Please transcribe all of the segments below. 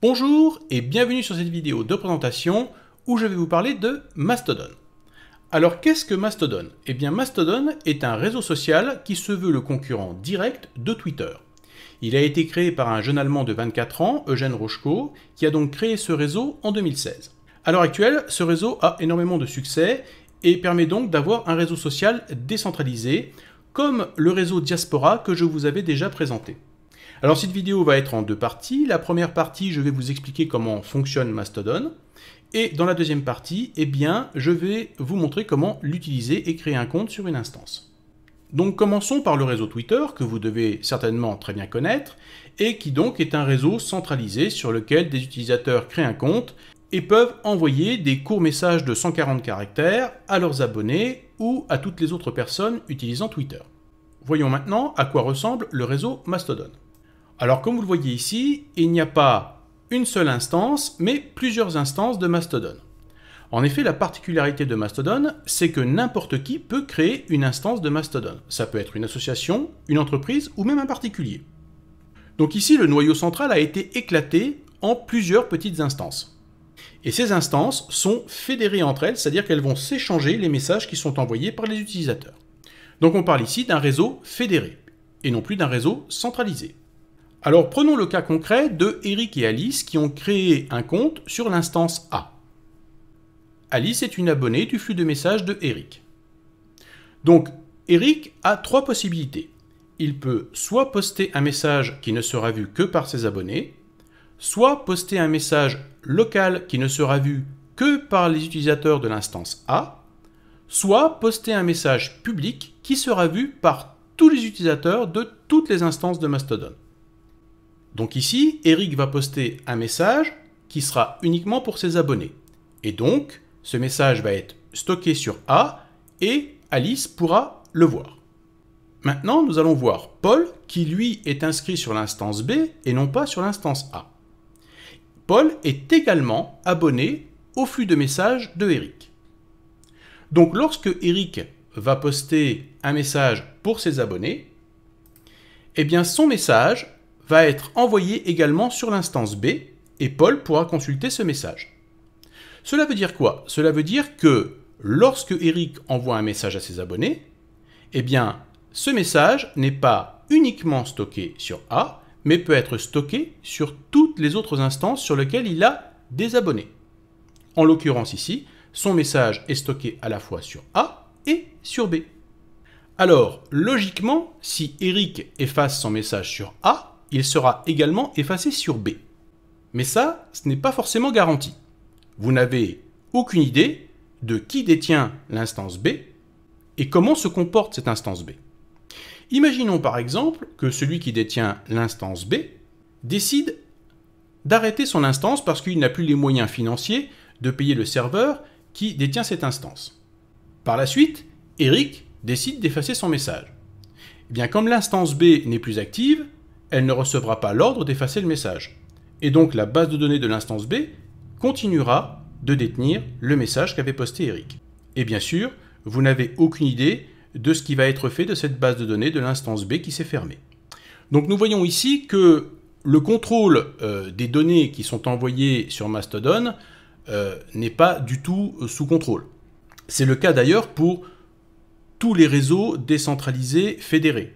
Bonjour et bienvenue sur cette vidéo de présentation où je vais vous parler de Mastodon. Alors qu'est-ce que Mastodon Eh bien Mastodon est un réseau social qui se veut le concurrent direct de Twitter. Il a été créé par un jeune Allemand de 24 ans, Eugène Rochko, qui a donc créé ce réseau en 2016. À l'heure actuelle, ce réseau a énormément de succès et permet donc d'avoir un réseau social décentralisé, comme le réseau Diaspora que je vous avais déjà présenté. Alors cette vidéo va être en deux parties. La première partie, je vais vous expliquer comment fonctionne Mastodon. Et dans la deuxième partie, eh bien, je vais vous montrer comment l'utiliser et créer un compte sur une instance. Donc commençons par le réseau Twitter, que vous devez certainement très bien connaître, et qui donc est un réseau centralisé sur lequel des utilisateurs créent un compte et peuvent envoyer des courts messages de 140 caractères à leurs abonnés ou à toutes les autres personnes utilisant Twitter. Voyons maintenant à quoi ressemble le réseau Mastodon. Alors comme vous le voyez ici, il n'y a pas une seule instance, mais plusieurs instances de Mastodon. En effet, la particularité de Mastodon, c'est que n'importe qui peut créer une instance de Mastodon. Ça peut être une association, une entreprise ou même un particulier. Donc ici, le noyau central a été éclaté en plusieurs petites instances. Et ces instances sont fédérées entre elles, c'est-à-dire qu'elles vont s'échanger les messages qui sont envoyés par les utilisateurs. Donc on parle ici d'un réseau fédéré, et non plus d'un réseau centralisé. Alors prenons le cas concret de Eric et Alice qui ont créé un compte sur l'instance A. Alice est une abonnée du flux de messages de Eric. Donc Eric a trois possibilités. Il peut soit poster un message qui ne sera vu que par ses abonnés, soit poster un message local qui ne sera vu que par les utilisateurs de l'instance A, soit poster un message public qui sera vu par tous les utilisateurs de toutes les instances de Mastodon. Donc ici, Eric va poster un message qui sera uniquement pour ses abonnés. Et donc, ce message va être stocké sur A et Alice pourra le voir. Maintenant, nous allons voir Paul qui lui est inscrit sur l'instance B et non pas sur l'instance A. Paul est également abonné au flux de messages de Eric. Donc lorsque Eric va poster un message pour ses abonnés, eh bien son message va être envoyé également sur l'instance B et Paul pourra consulter ce message. Cela veut dire quoi Cela veut dire que lorsque Eric envoie un message à ses abonnés, eh bien, ce message n'est pas uniquement stocké sur A, mais peut être stocké sur toutes les autres instances sur lesquelles il a des abonnés. En l'occurrence ici, son message est stocké à la fois sur A et sur B. Alors, logiquement, si Eric efface son message sur A, il sera également effacé sur B. Mais ça, ce n'est pas forcément garanti. Vous n'avez aucune idée de qui détient l'instance B et comment se comporte cette instance B. Imaginons par exemple que celui qui détient l'instance B décide d'arrêter son instance parce qu'il n'a plus les moyens financiers de payer le serveur qui détient cette instance. Par la suite, Eric décide d'effacer son message. Eh bien comme l'instance B n'est plus active, elle ne recevra pas l'ordre d'effacer le message. Et donc la base de données de l'instance B continuera de détenir le message qu'avait posté Eric. Et bien sûr, vous n'avez aucune idée de ce qui va être fait de cette base de données de l'instance B qui s'est fermée. Donc nous voyons ici que le contrôle euh, des données qui sont envoyées sur Mastodon euh, n'est pas du tout euh, sous contrôle. C'est le cas d'ailleurs pour tous les réseaux décentralisés fédérés.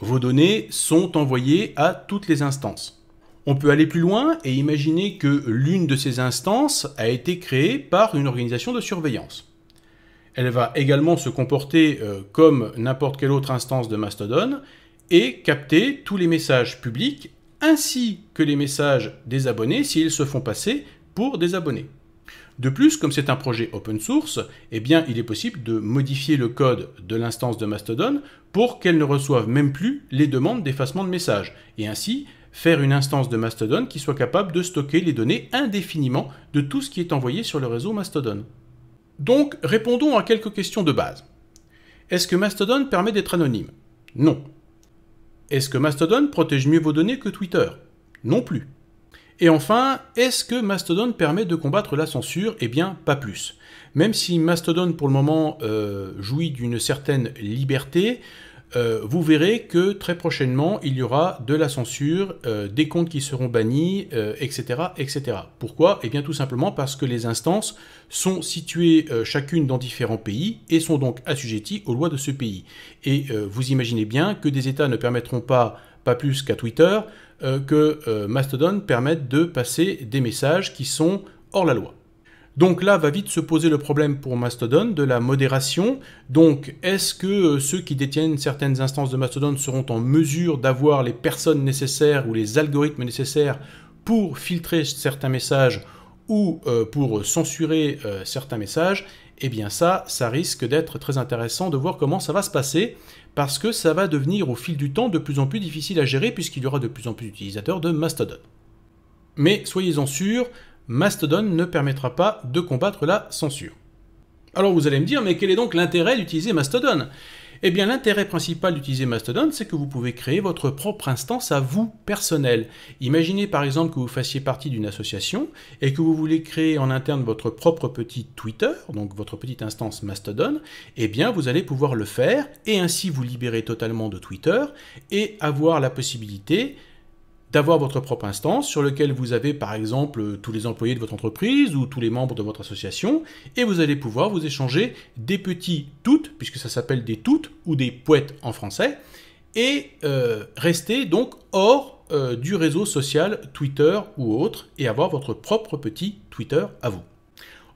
Vos données sont envoyées à toutes les instances. On peut aller plus loin et imaginer que l'une de ces instances a été créée par une organisation de surveillance. Elle va également se comporter euh, comme n'importe quelle autre instance de Mastodon et capter tous les messages publics ainsi que les messages des abonnés s'ils se font passer pour des abonnés. De plus, comme c'est un projet open source, eh bien, il est possible de modifier le code de l'instance de Mastodon pour qu'elle ne reçoive même plus les demandes d'effacement de messages, et ainsi faire une instance de Mastodon qui soit capable de stocker les données indéfiniment de tout ce qui est envoyé sur le réseau Mastodon. Donc, répondons à quelques questions de base. Est-ce que Mastodon permet d'être anonyme Non. Est-ce que Mastodon protège mieux vos données que Twitter Non plus. Et enfin, est-ce que Mastodon permet de combattre la censure Eh bien, pas plus. Même si Mastodon, pour le moment, euh, jouit d'une certaine liberté, euh, vous verrez que très prochainement, il y aura de la censure, euh, des comptes qui seront bannis, etc., etc. Pourquoi Eh bien tout simplement parce que les instances sont situées chacune dans différents pays et sont donc assujetties aux lois de ce pays. Et vous imaginez bien que des États ne permettront pas, pas plus qu'à Twitter, euh, que euh, Mastodon permette de passer des messages qui sont hors la loi. Donc là va vite se poser le problème pour Mastodon de la modération. Donc est-ce que euh, ceux qui détiennent certaines instances de Mastodon seront en mesure d'avoir les personnes nécessaires ou les algorithmes nécessaires pour filtrer certains messages ou pour censurer certains messages eh bien ça, ça risque d'être très intéressant de voir comment ça va se passer, parce que ça va devenir au fil du temps de plus en plus difficile à gérer, puisqu'il y aura de plus en plus d'utilisateurs de Mastodon. Mais soyez-en sûrs, Mastodon ne permettra pas de combattre la censure. Alors vous allez me dire, mais quel est donc l'intérêt d'utiliser Mastodon eh bien l'intérêt principal d'utiliser Mastodon, c'est que vous pouvez créer votre propre instance à vous personnelle. Imaginez par exemple que vous fassiez partie d'une association et que vous voulez créer en interne votre propre petit Twitter, donc votre petite instance Mastodon, eh bien vous allez pouvoir le faire et ainsi vous libérer totalement de Twitter et avoir la possibilité d'avoir votre propre instance sur laquelle vous avez par exemple euh, tous les employés de votre entreprise ou tous les membres de votre association et vous allez pouvoir vous échanger des petits toutes, puisque ça s'appelle des toutes ou des pouettes en français, et euh, rester donc hors euh, du réseau social Twitter ou autre et avoir votre propre petit Twitter à vous.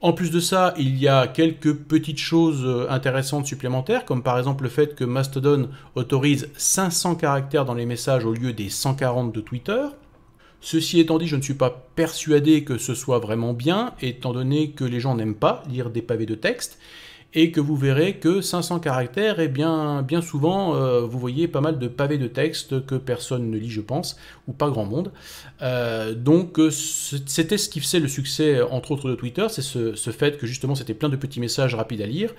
En plus de ça, il y a quelques petites choses euh, intéressantes supplémentaires, comme par exemple le fait que Mastodon autorise 500 caractères dans les messages au lieu des 140 de Twitter. Ceci étant dit, je ne suis pas persuadé que ce soit vraiment bien, étant donné que les gens n'aiment pas lire des pavés de texte, et que vous verrez que 500 caractères, et eh bien, bien souvent, euh, vous voyez pas mal de pavés de texte que personne ne lit, je pense, ou pas grand monde. Euh, donc, euh, c'était ce qui faisait le succès, entre autres, de Twitter, c'est ce, fait que justement, c'était plein de petits messages rapides à lire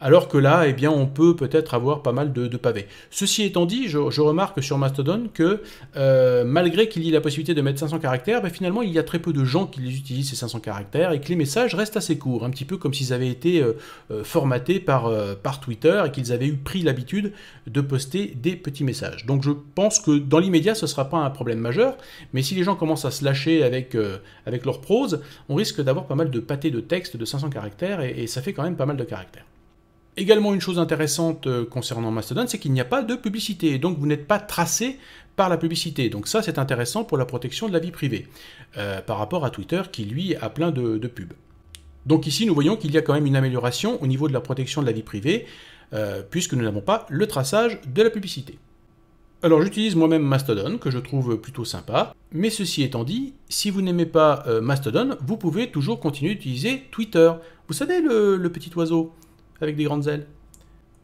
alors que là, eh bien, on peut peut-être avoir pas mal de, pavés. Ceci étant dit, je, remarque sur Mastodon que euh, malgré qu'il y ait la possibilité de mettre 500 caractères, ben, finalement, il y a très peu de gens qui les utilisent, ces 500 caractères, et que les messages restent assez courts, un petit peu comme s'ils avaient été euh, euh, formatés par, Twitter et qu'ils avaient eu pris l'habitude de poster des petits messages. Donc je pense que dans l'immédiat, ce ne sera pas un problème majeur, mais si les gens commencent à se lâcher avec, leur prose, on risque d'avoir pas mal de pâtés de texte de 500 caractères, et ça fait quand même pas mal de caractères. Également, une chose intéressante euh, concernant Mastodon, c'est qu'il n'y a pas de publicité, donc vous n'êtes pas tracé par la publicité. Donc ça, c'est intéressant pour la protection de la vie privée, euh, par rapport à Twitter qui, lui, a plein de, pubs. Donc ici, nous voyons qu'il y a quand même une amélioration au niveau de la protection de la vie privée, euh, puisque nous n'avons pas le traçage de la publicité. Alors j'utilise moi-même Mastodon, que je trouve plutôt sympa, mais ceci étant dit, si vous n'aimez pas Mastodon, vous pouvez toujours continuer d'utiliser Twitter. Vous savez, le petit oiseau avec des grandes ailes.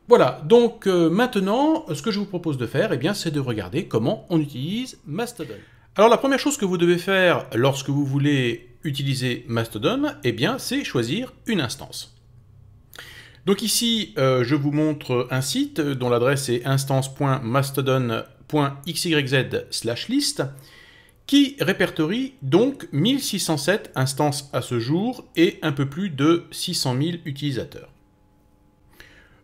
Voilà, donc euh, maintenant, ce que je vous propose de faire, eh bien, c'est de regarder comment on utilise Mastodon. Alors la première chose que vous devez faire lorsque vous voulez utiliser Mastodon, eh bien, c'est choisir une instance. Donc ici, euh, je vous montre un site dont l'adresse est instance.mastodon.xyz list qui répertorie donc 1607 instances à ce jour et un peu plus de 600 000 utilisateurs.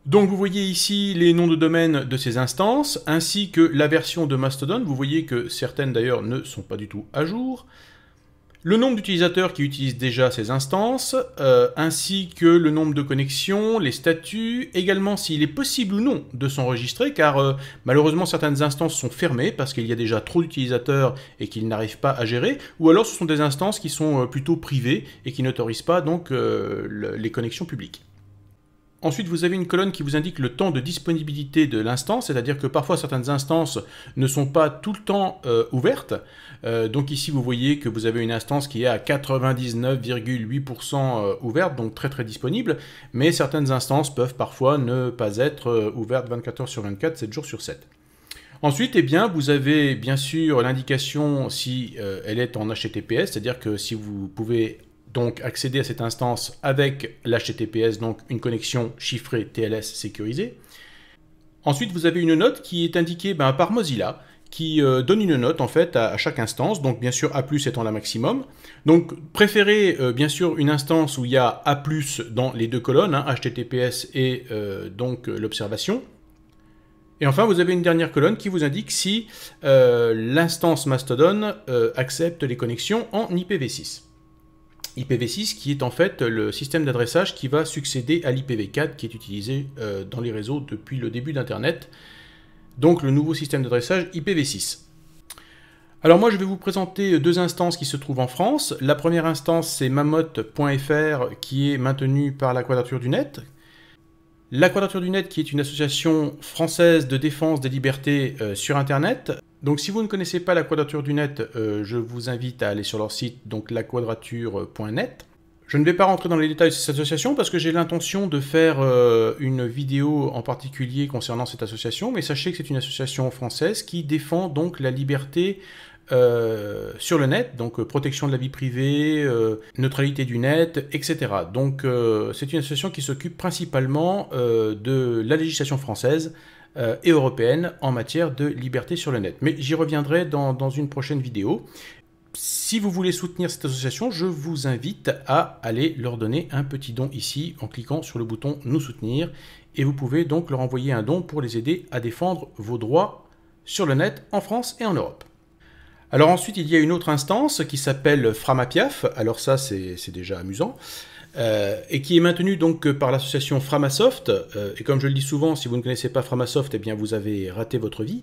Donc vous voyez ici les noms de domaine de ces instances, ainsi que la version de Mastodon. Vous voyez que certaines d'ailleurs ne sont pas du tout à jour. Le nombre d'utilisateurs qui utilisent déjà ces instances, euh, ainsi que le nombre de connexions, les statuts, également s'il est possible ou non de s'enregistrer, car euh, malheureusement certaines instances sont fermées parce qu'il y a déjà trop d'utilisateurs et qu'ils n'arrivent pas à gérer, ou alors ce sont des instances qui sont euh, plutôt privées et qui n'autorisent pas donc les connexions publiques. Ensuite, vous avez une colonne qui vous indique le temps de disponibilité de l'instance, c'est-à-dire que parfois certaines instances ne sont pas tout le temps euh, ouvertes. Euh, donc ici, vous voyez que vous avez une instance qui est à 99,8% euh, ouverte, donc très très disponible, mais certaines instances peuvent parfois ne pas être ouvertes 24 heures sur 24, 7 jours sur 7. Ensuite, eh bien, vous avez bien sûr l'indication si elle est en HTTPS, c'est-à-dire que si vous pouvez donc accéder à cette instance avec l'HTTPS, donc une connexion chiffrée TLS sécurisée. Ensuite, vous avez une note qui est indiquée ben, par Mozilla, qui euh, donne une note en fait à, chaque instance, donc bien sûr A+, étant la maximum. Donc préférez euh, bien sûr une instance où il y a A+, dans les deux colonnes, HTTPS hein, et euh, donc l'observation. Et enfin, vous avez une dernière colonne qui vous indique si l'instance Mastodon accepte les connexions en IPv6. IPv6 qui est en fait le système d'adressage qui va succéder à l'IPv4 qui est utilisé euh, dans les réseaux depuis le début d'Internet. Donc le nouveau système d'adressage IPv6. Alors moi je vais vous présenter deux instances qui se trouvent en France. La première instance c'est mammoth.fr qui est maintenue par la Quadrature du Net la Quadrature du Net, qui est une association française de défense des libertés euh, sur Internet. Donc, si vous ne connaissez pas la Quadrature du Net, euh, je vous invite à aller sur leur site, donc laquadrature.net. Je ne vais pas rentrer dans les détails de cette association parce que j'ai l'intention de faire euh, une vidéo en particulier concernant cette association, mais sachez que c'est une association française qui défend donc la liberté euh, sur le net, donc euh, protection de la vie privée, euh, neutralité du net, etc. Donc c'est une association qui s'occupe principalement de la législation française et européenne en matière de liberté sur le net. Mais j'y reviendrai dans une prochaine vidéo. Si vous voulez soutenir cette association, je vous invite à aller leur donner un petit don ici en cliquant sur le bouton Nous soutenir. Et vous pouvez donc leur envoyer un don pour les aider à défendre vos droits sur le net en France et en Europe. Alors ensuite, il y a une autre instance qui s'appelle Framapiaf. Alors ça, c'est déjà amusant. Euh, et qui est maintenue donc par l'association Framasoft. Euh, et comme je le dis souvent, si vous ne connaissez pas Framasoft, eh bien vous avez raté votre vie.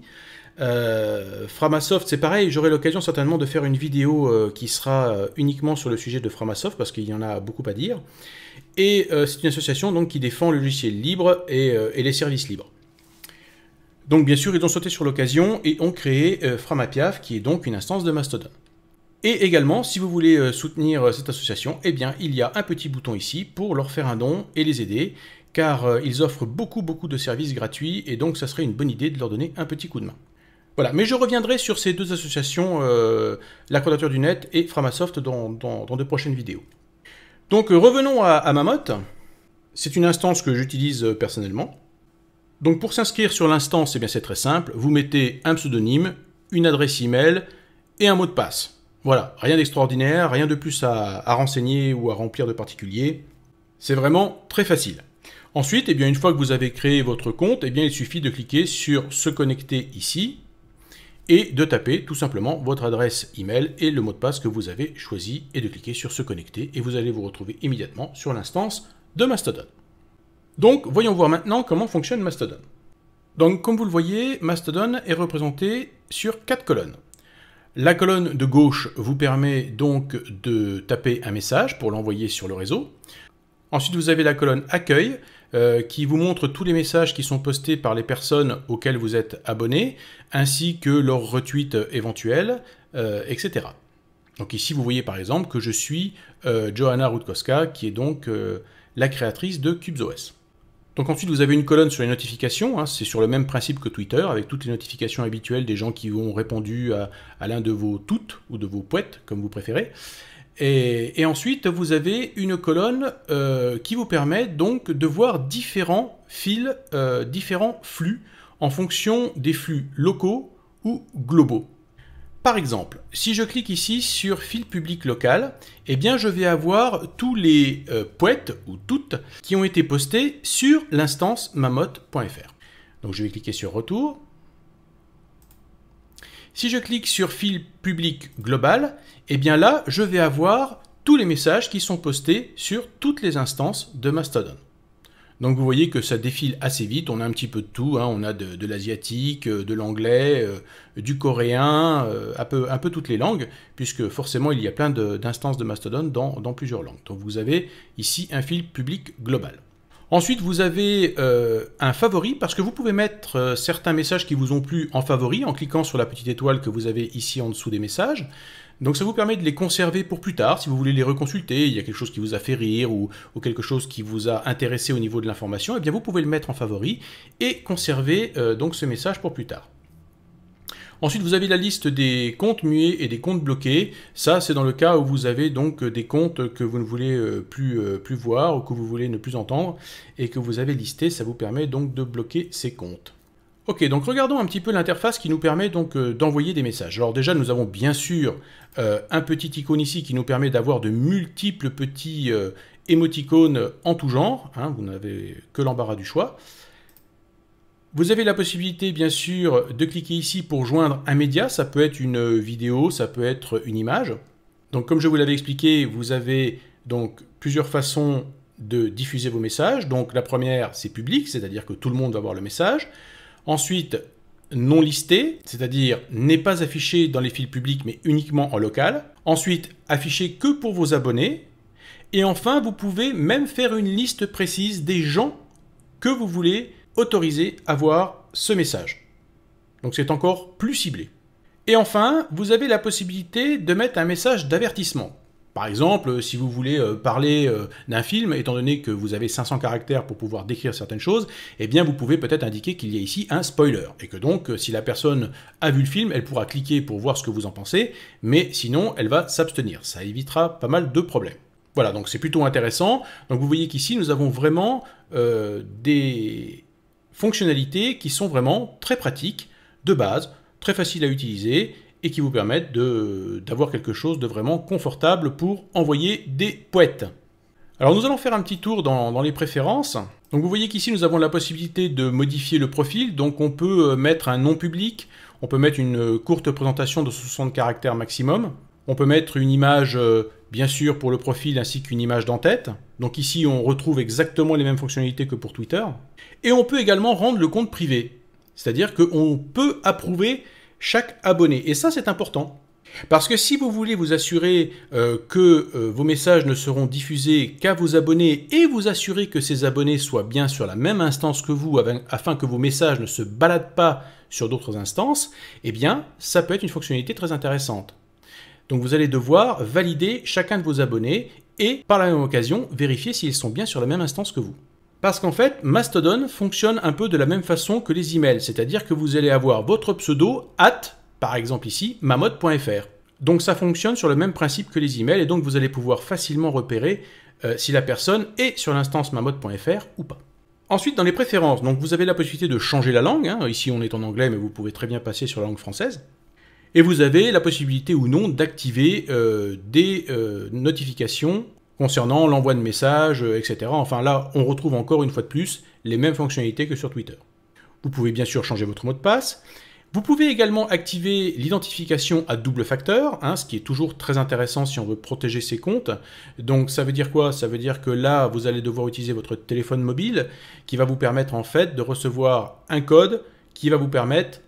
Euh, Framasoft, c'est pareil, j'aurai l'occasion certainement de faire une vidéo qui sera uniquement sur le sujet de Framasoft, parce qu'il y en a beaucoup à dire. Et c'est une association donc qui défend le logiciel libre et les services libres. Donc bien sûr, ils ont sauté sur l'occasion et ont créé euh, Framapiaf, qui est donc une instance de Mastodon. Et également, si vous voulez euh, soutenir euh, cette association, eh bien, il y a un petit bouton ici pour leur faire un don et les aider, car ils offrent beaucoup beaucoup de services gratuits, et donc ça serait une bonne idée de leur donner un petit coup de main. Voilà, mais je reviendrai sur ces deux associations, la du Net et Framasoft, dans, dans, de prochaines vidéos. Donc revenons à, à Mamotte. C'est une instance que j'utilise personnellement. Donc pour s'inscrire sur l'instance, eh bien c'est très simple, vous mettez un pseudonyme, une adresse email et un mot de passe. Voilà, rien d'extraordinaire, rien de plus à, renseigner ou à remplir de particulier. C'est vraiment très facile. Ensuite, eh bien, une fois que vous avez créé votre compte, eh bien, il suffit de cliquer sur se connecter ici et de taper tout simplement votre adresse email et le mot de passe que vous avez choisi et de cliquer sur se connecter et vous allez vous retrouver immédiatement sur l'instance de Mastodon. Donc, voyons voir maintenant comment fonctionne Mastodon. Donc, comme vous le voyez, Mastodon est représenté sur quatre colonnes. La colonne de gauche vous permet donc de taper un message pour l'envoyer sur le réseau. Ensuite, vous avez la colonne accueil euh, qui vous montre tous les messages qui sont postés par les personnes auxquelles vous êtes abonné, ainsi que leurs retweets éventuels, euh, etc. Donc ici, vous voyez par exemple que je suis euh, Johanna Rutkowska, qui est donc la créatrice de CubesOS. Donc ensuite, vous avez une colonne sur les notifications. Hein. c'est sur le même principe que Twitter, avec toutes les notifications habituelles des gens qui ont répondu à, l'un de vos toutes ou de vos poètes, comme vous préférez. Et, ensuite, vous avez une colonne euh, qui vous permet donc de voir différents fils, euh, différents flux en fonction des flux locaux ou globaux. Par exemple, si je clique ici sur fil public local, eh bien je vais avoir tous les euh, poètes ou toutes qui ont été postés sur l'instance mamotte.fr. Donc je vais cliquer sur retour. Si je clique sur fil public global, eh bien là je vais avoir tous les messages qui sont postés sur toutes les instances de Mastodon. Donc vous voyez que ça défile assez vite, on a un petit peu de tout, hein. on a de, l'asiatique, euh, de l'anglais, euh, du coréen, euh, un, peu, un peu toutes les langues, puisque forcément il y a plein d'instances de, Mastodon dans, plusieurs langues. Donc vous avez ici un fil public global. Ensuite vous avez un favori, parce que vous pouvez mettre certains messages qui vous ont plu en favori en cliquant sur la petite étoile que vous avez ici en dessous des messages. Donc ça vous permet de les conserver pour plus tard, si vous voulez les reconsulter, il y a quelque chose qui vous a fait rire ou, quelque chose qui vous a intéressé au niveau de l'information, et eh bien vous pouvez le mettre en favori et conserver euh, donc ce message pour plus tard. Ensuite, vous avez la liste des comptes muets et des comptes bloqués. Ça, c'est dans le cas où vous avez donc euh, des comptes que vous ne voulez euh, plus, plus voir ou que vous voulez ne plus entendre et que vous avez listé, Ça vous permet donc de bloquer ces comptes. Ok, donc regardons un petit peu l'interface qui nous permet donc euh, d'envoyer des messages. Alors déjà, nous avons bien sûr euh, un petit icône ici qui nous permet d'avoir de multiples petits euh, émoticônes en tout genre. Hein, vous n'avez que l'embarras du choix. Vous avez la possibilité, bien sûr, de cliquer ici pour joindre un média. Ça peut être une vidéo, ça peut être une image. Donc, comme je vous l'avais expliqué, vous avez donc plusieurs façons de diffuser vos messages. Donc, la première, c'est public, c'est-à-dire que tout le monde va voir le message. Ensuite, non listé, c'est-à-dire n'est pas affiché dans les fils publics mais uniquement en local. Ensuite, affiché que pour vos abonnés. Et enfin, vous pouvez même faire une liste précise des gens que vous voulez autoriser à voir ce message. Donc c'est encore plus ciblé. Et enfin, vous avez la possibilité de mettre un message d'avertissement. Par exemple, euh, si vous voulez euh, parler euh, d'un film, étant donné que vous avez 500 caractères pour pouvoir décrire certaines choses, eh bien vous pouvez peut-être indiquer qu'il y a ici un spoiler, et que donc si la personne a vu le film, elle pourra cliquer pour voir ce que vous en pensez, mais sinon elle va s'abstenir. Ça évitera pas mal de problèmes. Voilà, donc c'est plutôt intéressant. Donc vous voyez qu'ici nous avons vraiment des fonctionnalités qui sont vraiment très pratiques, de base, très faciles à utiliser, et qui vous permettent d'avoir quelque chose de vraiment confortable pour envoyer des poètes. Alors nous allons faire un petit tour dans, dans les préférences. Donc vous voyez qu'ici nous avons la possibilité de modifier le profil, donc on peut euh, mettre un nom public, on peut mettre une courte présentation de 60 caractères maximum, on peut mettre une image euh, bien sûr pour le profil ainsi qu'une image d'en-tête. Donc ici on retrouve exactement les mêmes fonctionnalités que pour Twitter. Et on peut également rendre le compte privé, c'est-à-dire qu'on peut approuver chaque abonné. Et ça, c'est important. Parce que si vous voulez vous assurer euh, que euh, vos messages ne seront diffusés qu'à vos abonnés et vous assurer que ces abonnés soient bien sur la même instance que vous afin que vos messages ne se baladent pas sur d'autres instances, eh bien ça peut être une fonctionnalité très intéressante. Donc vous allez devoir valider chacun de vos abonnés et par la même occasion vérifier s'ils sont bien sur la même instance que vous. Parce qu'en fait, Mastodon fonctionne un peu de la même façon que les emails, c'est-à-dire que vous allez avoir votre pseudo at, par exemple ici, Mamot.fr. Donc ça fonctionne sur le même principe que les emails et donc vous allez pouvoir facilement repérer euh, si la personne est sur l'instance mamotte.fr ou pas. Ensuite, dans les préférences, donc vous avez la possibilité de changer la langue. Hein. Ici, on est en anglais, mais vous pouvez très bien passer sur la langue française. Et vous avez la possibilité ou non d'activer euh, des euh, notifications concernant l'envoi de messages, euh, etc. Enfin là, on retrouve encore une fois de plus les mêmes fonctionnalités que sur Twitter. Vous pouvez bien sûr changer votre mot de passe. Vous pouvez également activer l'identification à double facteur, hein, ce qui est toujours très intéressant si on veut protéger ses comptes. Donc ça veut dire quoi Ça veut dire que là, vous allez devoir utiliser votre téléphone mobile qui va vous permettre en fait de recevoir un code qui va vous permettre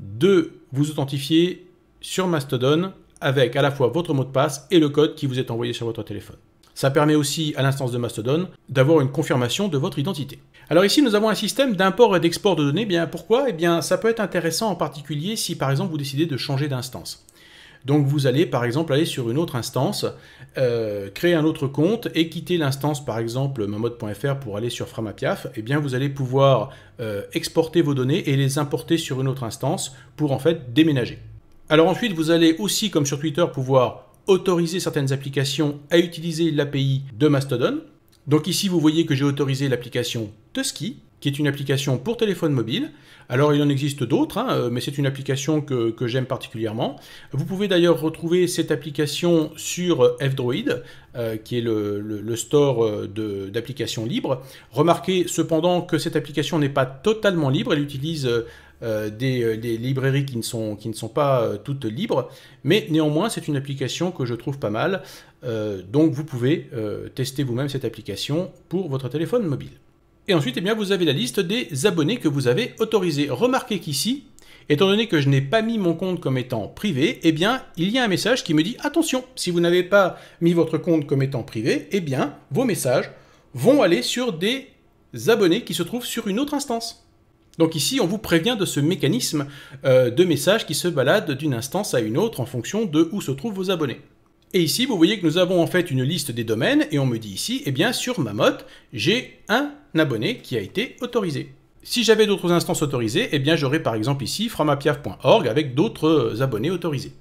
de vous authentifier sur Mastodon avec à la fois votre mot de passe et le code qui vous est envoyé sur votre téléphone. Ça permet aussi, à l'instance de Mastodon, d'avoir une confirmation de votre identité. Alors ici, nous avons un système d'import et d'export de données. Eh bien, pourquoi Eh bien, ça peut être intéressant en particulier si, par exemple, vous décidez de changer d'instance. Donc vous allez par exemple aller sur une autre instance, euh, créer un autre compte et quitter l'instance par exemple mamode.fr pour aller sur Framapiaf, et eh bien vous allez pouvoir euh, exporter vos données et les importer sur une autre instance pour en fait déménager. Alors ensuite vous allez aussi comme sur Twitter pouvoir autoriser certaines applications à utiliser l'API de Mastodon. Donc ici, vous voyez que j'ai autorisé l'application Tusky, qui est une application pour téléphone mobile. Alors il en existe d'autres, hein, euh, mais c'est une application que, j'aime particulièrement. Vous pouvez d'ailleurs retrouver cette application sur euh, F-Droid, euh, qui est le, store d'applications libres. Remarquez cependant que cette application n'est pas totalement libre, elle utilise... Euh, euh, des, librairies qui ne sont, qui ne sont pas euh, toutes libres, mais néanmoins c'est une application que je trouve pas mal, donc vous pouvez tester vous-même cette application pour votre téléphone mobile. Et ensuite, eh bien, vous avez la liste des abonnés que vous avez autorisés. Remarquez qu'ici, étant donné que je n'ai pas mis mon compte comme étant privé, eh bien, il y a un message qui me dit attention, si vous n'avez pas mis votre compte comme étant privé, eh bien, vos messages vont aller sur des abonnés qui se trouvent sur une autre instance. Donc ici, on vous prévient de ce mécanisme euh, de messages qui se baladent d'une instance à une autre en fonction de où se trouvent vos abonnés. Et ici, vous voyez que nous avons en fait une liste des domaines et on me dit ici, eh bien sur Mamotte, j'ai un abonné qui a été autorisé. Si j'avais d'autres instances autorisées, eh bien j'aurais par exemple ici framapiaf.org avec d'autres abonnés autorisés.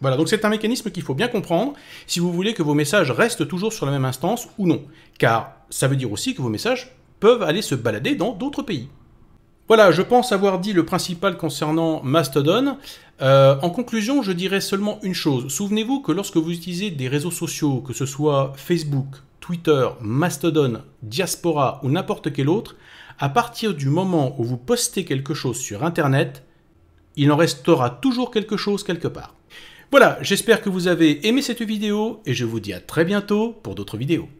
Voilà, donc c'est un mécanisme qu'il faut bien comprendre si vous voulez que vos messages restent toujours sur la même instance ou non, car ça veut dire aussi que vos messages peuvent aller se balader dans d'autres pays. Voilà, je pense avoir dit le principal concernant Mastodon. Euh, en conclusion, je dirais seulement une chose. Souvenez-vous que lorsque vous utilisez des réseaux sociaux, que ce soit Facebook, Twitter, Mastodon, Diaspora ou n'importe quel autre, à partir du moment où vous postez quelque chose sur Internet, il en restera toujours quelque chose quelque part. Voilà, j'espère que vous avez aimé cette vidéo et je vous dis à très bientôt pour d'autres vidéos.